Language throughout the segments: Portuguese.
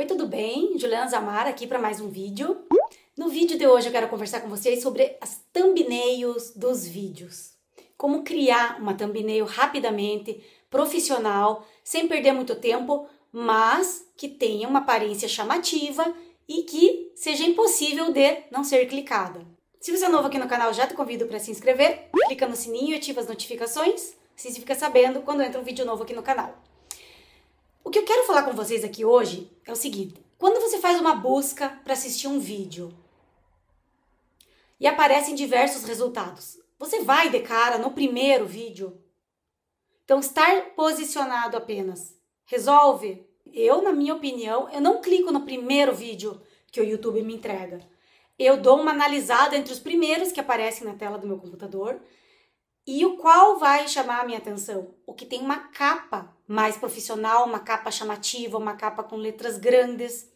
Oi, tudo bem? Juliana Zamara aqui para mais um vídeo. No vídeo de hoje eu quero conversar com vocês sobre as thumbnails dos vídeos. Como criar uma thumbnail rapidamente, profissional, sem perder muito tempo, mas que tenha uma aparência chamativa e que seja impossível de não ser clicada. Se você é novo aqui no canal, já te convido para se inscrever, clica no sininho e ativa as notificações, assim você fica sabendo quando entra um vídeo novo aqui no canal. O que eu quero falar com vocês aqui hoje é o seguinte: quando você faz uma busca para assistir um vídeo e aparecem diversos resultados, você vai de cara no primeiro vídeo. Então, estar posicionado apenas resolve. Eu, na minha opinião, eu não clico no primeiro vídeo que o YouTube me entrega. Eu dou uma analisada entre os primeiros que aparecem na tela do meu computador e o qual vai chamar a minha atenção? O que tem uma capa mais profissional, uma capa chamativa, uma capa com letras grandes.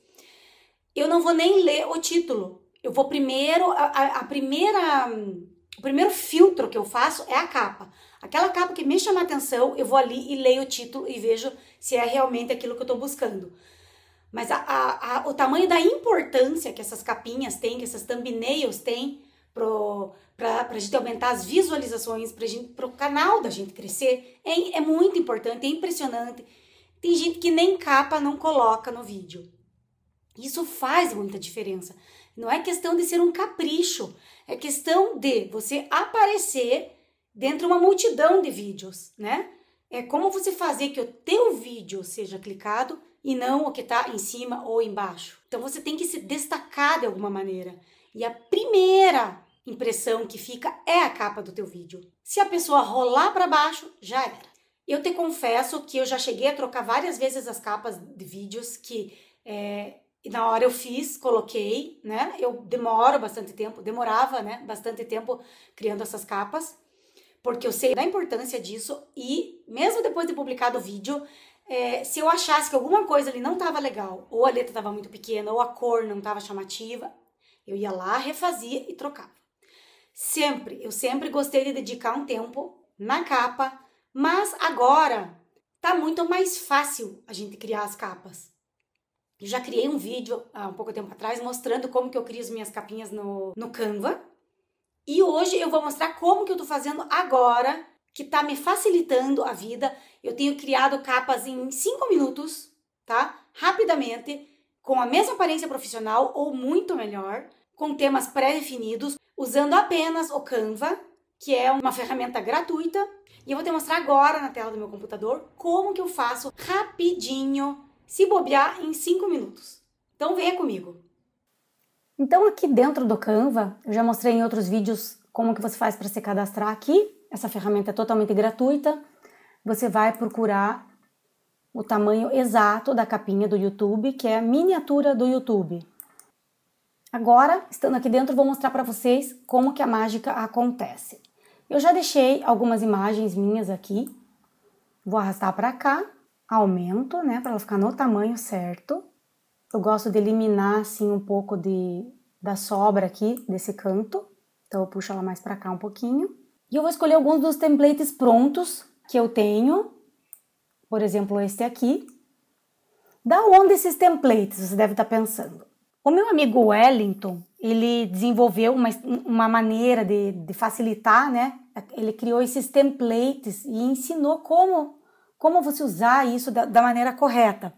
Eu não vou nem ler o título. Eu vou primeiro a, a, primeira o primeiro filtro que eu faço é a capa. Aquela capa que me chama atenção, eu vou ali e leio o título e vejo se é realmente aquilo que eu estou buscando. Mas a, o tamanho da importância que essas capinhas têm, que essas thumbnails têm, para a gente aumentar as visualizações, para o canal da gente crescer. É, é muito importante, é impressionante. Tem gente que nem capa não coloca no vídeo. Isso faz muita diferença. Não é questão de ser um capricho, é questão de você aparecer dentro de uma multidão de vídeos, né? É como você fazer que o teu vídeo seja clicado e não o que está em cima ou embaixo. Então você tem que se destacar de alguma maneira. E a primeira impressão que fica é a capa do teu vídeo. Se a pessoa rolar para baixo, já era. Eu te confesso que eu já cheguei a trocar várias vezes as capas de vídeos que é, na hora eu fiz, coloquei, né? Eu demoro bastante tempo, demorava, né? Bastante tempo criando essas capas, porque eu sei da importância disso e mesmo depois de publicado o vídeo, é, se eu achasse que alguma coisa ali não estava legal, ou a letra estava muito pequena, ou a cor não estava chamativa, eu ia lá, refazia e trocava. Sempre, eu sempre gostei de dedicar um tempo na capa, mas agora tá muito mais fácil a gente criar as capas. Eu já criei um vídeo há um pouco tempo atrás mostrando como que eu crio as minhas capinhas no, no Canva. E hoje eu vou mostrar como que eu tô fazendo agora, que tá me facilitando a vida. Eu tenho criado capas em 5 minutos, tá? Rapidamente com a mesma aparência profissional ou muito melhor, com temas pré-definidos, usando apenas o Canva, que é uma ferramenta gratuita. E eu vou te mostrar agora na tela do meu computador como que eu faço rapidinho, se bobear em 5 minutos. Então venha comigo. Então aqui dentro do Canva, eu já mostrei em outros vídeos como que você faz para se cadastrar aqui. Essa ferramenta é totalmente gratuita. Você vai procurar o tamanho exato da capinha do YouTube, que é a miniatura do YouTube. Agora, estando aqui dentro, vou mostrar para vocês como que a mágica acontece. Eu já deixei algumas imagens minhas aqui. Vou arrastar para cá, aumento, né, para ela ficar no tamanho certo. Eu gosto de eliminar assim um pouco de da sobra aqui desse canto. Então eu puxo ela mais para cá um pouquinho. E eu vou escolher alguns dos templates prontos que eu tenho por exemplo, este aqui. Da onde esses templates? Você deve estar tá pensando. O meu amigo Wellington, ele desenvolveu uma, uma maneira de, de facilitar, né? Ele criou esses templates e ensinou como, como você usar isso da, da maneira correta.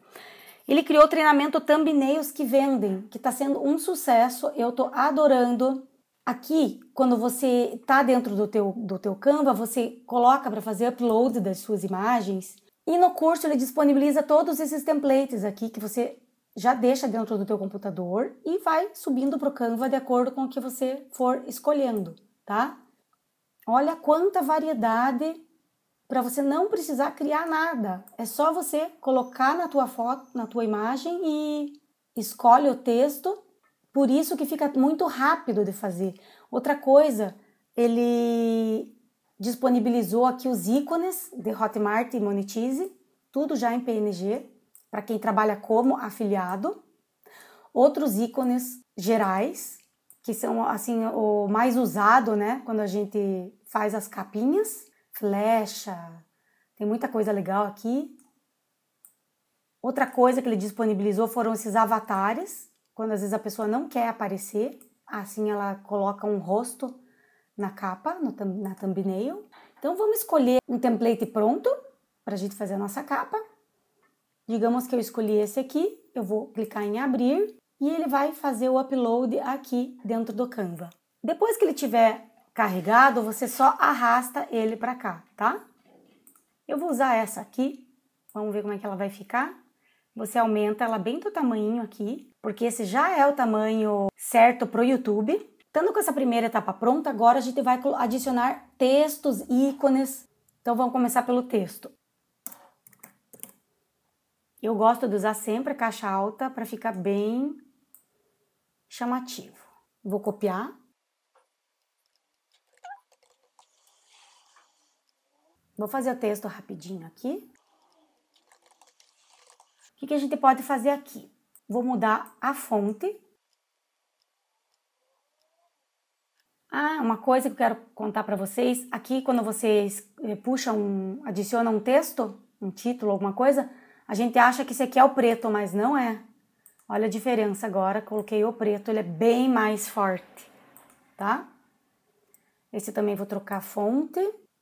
Ele criou o treinamento Thumbnails que vendem, que está sendo um sucesso. Eu estou adorando. Aqui, quando você está dentro do teu, do teu Canva, você coloca para fazer upload das suas imagens e no curso ele disponibiliza todos esses templates aqui que você já deixa dentro do teu computador e vai subindo para o Canva de acordo com o que você for escolhendo, tá? Olha quanta variedade para você não precisar criar nada. É só você colocar na tua foto, na tua imagem e escolhe o texto. Por isso que fica muito rápido de fazer. Outra coisa, ele disponibilizou aqui os ícones de Hotmart e Monetize, tudo já em PNG, para quem trabalha como afiliado. Outros ícones gerais, que são assim o mais usado, né, quando a gente faz as capinhas, flecha, tem muita coisa legal aqui. Outra coisa que ele disponibilizou foram esses avatares, quando às vezes a pessoa não quer aparecer, assim ela coloca um rosto na capa, no, na thumbnail. Então vamos escolher um template pronto para a gente fazer a nossa capa. Digamos que eu escolhi esse aqui, eu vou clicar em abrir e ele vai fazer o upload aqui dentro do Canva. Depois que ele tiver carregado, você só arrasta ele para cá, tá? Eu vou usar essa aqui, vamos ver como é que ela vai ficar. Você aumenta ela bem do tamanho aqui, porque esse já é o tamanho certo para o YouTube. Estando com essa primeira etapa pronta, agora a gente vai adicionar textos, ícones. Então vamos começar pelo texto. Eu gosto de usar sempre a caixa alta para ficar bem chamativo. Vou copiar. Vou fazer o texto rapidinho aqui. O que, que a gente pode fazer aqui? Vou mudar a fonte Ah, uma coisa que eu quero contar para vocês, aqui quando vocês eh, puxam, adicionam um texto, um título, alguma coisa, a gente acha que esse aqui é o preto, mas não é. Olha a diferença agora, coloquei o preto, ele é bem mais forte, tá? Esse também vou trocar a fonte.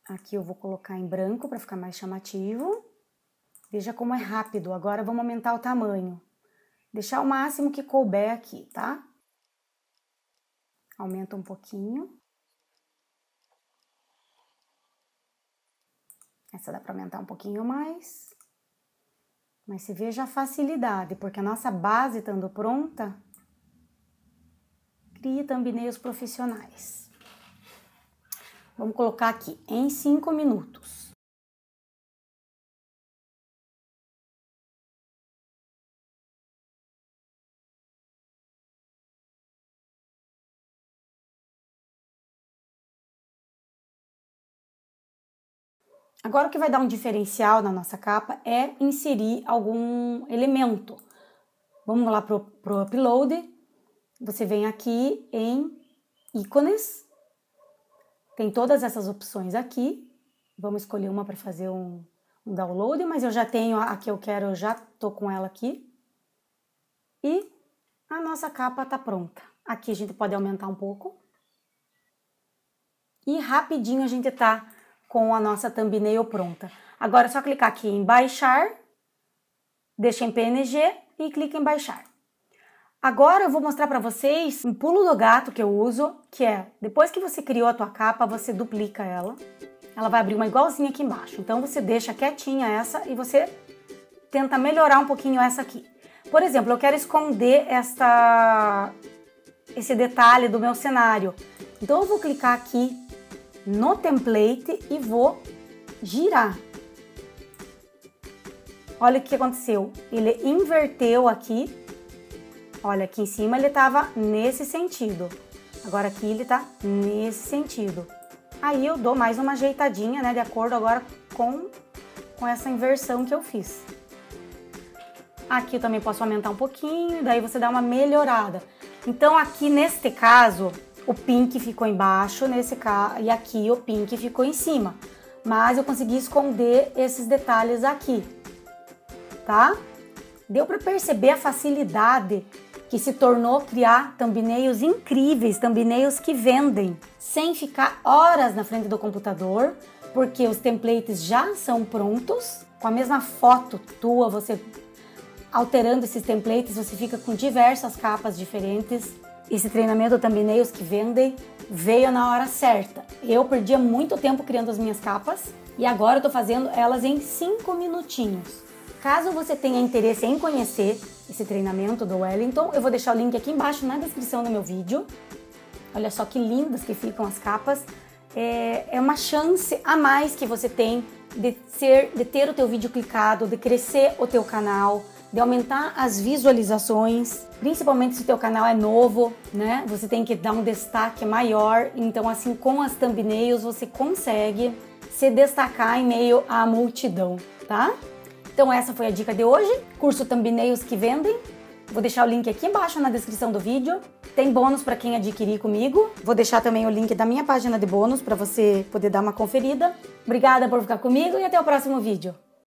Aqui eu vou colocar em branco para ficar mais chamativo. Veja como é rápido. Agora vamos aumentar o tamanho. Deixar o máximo que couber aqui, tá? Aumenta um pouquinho. Essa dá para aumentar um pouquinho mais. Mas se veja a facilidade, porque a nossa base estando pronta, cria thumbnails profissionais. Vamos colocar aqui em 5 minutos. Agora, o que vai dar um diferencial na nossa capa é inserir algum elemento. Vamos lá para o upload. Você vem aqui em ícones. Tem todas essas opções aqui. Vamos escolher uma para fazer um, um, download, mas eu já tenho a, a que eu quero, eu já estou com ela aqui. E a nossa capa está pronta. Aqui a gente pode aumentar um pouco. E rapidinho a gente está com a nossa thumbnail pronta. Agora é só clicar aqui em baixar, deixa em PNG e clica em baixar. Agora eu vou mostrar para vocês um pulo do gato que eu uso, que é depois que você criou a tua capa, você duplica ela. Ela vai abrir uma igualzinha aqui embaixo. Então você deixa quietinha essa e você tenta melhorar um pouquinho essa aqui. Por exemplo, eu quero esconder esta esse detalhe do meu cenário. Então eu vou clicar aqui no template e vou girar. Olha o que aconteceu, ele inverteu aqui, olha aqui em cima ele estava nesse sentido, agora aqui ele está nesse sentido. Aí eu dou mais uma ajeitadinha, né, de acordo agora com, com essa inversão que eu fiz. Aqui eu também posso aumentar um pouquinho, daí você dá uma melhorada. Então aqui neste caso, o pink ficou embaixo nesse caso e aqui o pink ficou em cima. Mas eu consegui esconder esses detalhes aqui, tá? Deu para perceber a facilidade que se tornou criar thumbnails incríveis, thumbnails que vendem, sem ficar horas na frente do computador, porque os templates já são prontos. Com a mesma foto tua, você alterando esses templates, você fica com diversas capas diferentes esse treinamento Thumbnails que vendem veio na hora certa. Eu perdia muito tempo criando as minhas capas e agora eu tô fazendo elas em 5 minutinhos. Caso você tenha interesse em conhecer esse treinamento do Wellington, eu vou deixar o link aqui embaixo na descrição do meu vídeo. Olha só que lindas que ficam as capas. É, é uma chance a mais que você tem de, ser, de ter o teu vídeo clicado, de crescer o teu canal, de aumentar as visualizações, principalmente se o teu canal é novo, né? Você tem que dar um destaque maior, então assim com as thumbnails você consegue se destacar em meio à multidão, tá? Então essa foi a dica de hoje, curso Thumbnails que vendem. Vou deixar o link aqui embaixo na descrição do vídeo. Tem bônus para quem adquirir comigo. Vou deixar também o link da minha página de bônus para você poder dar uma conferida. Obrigada por ficar comigo e até o próximo vídeo.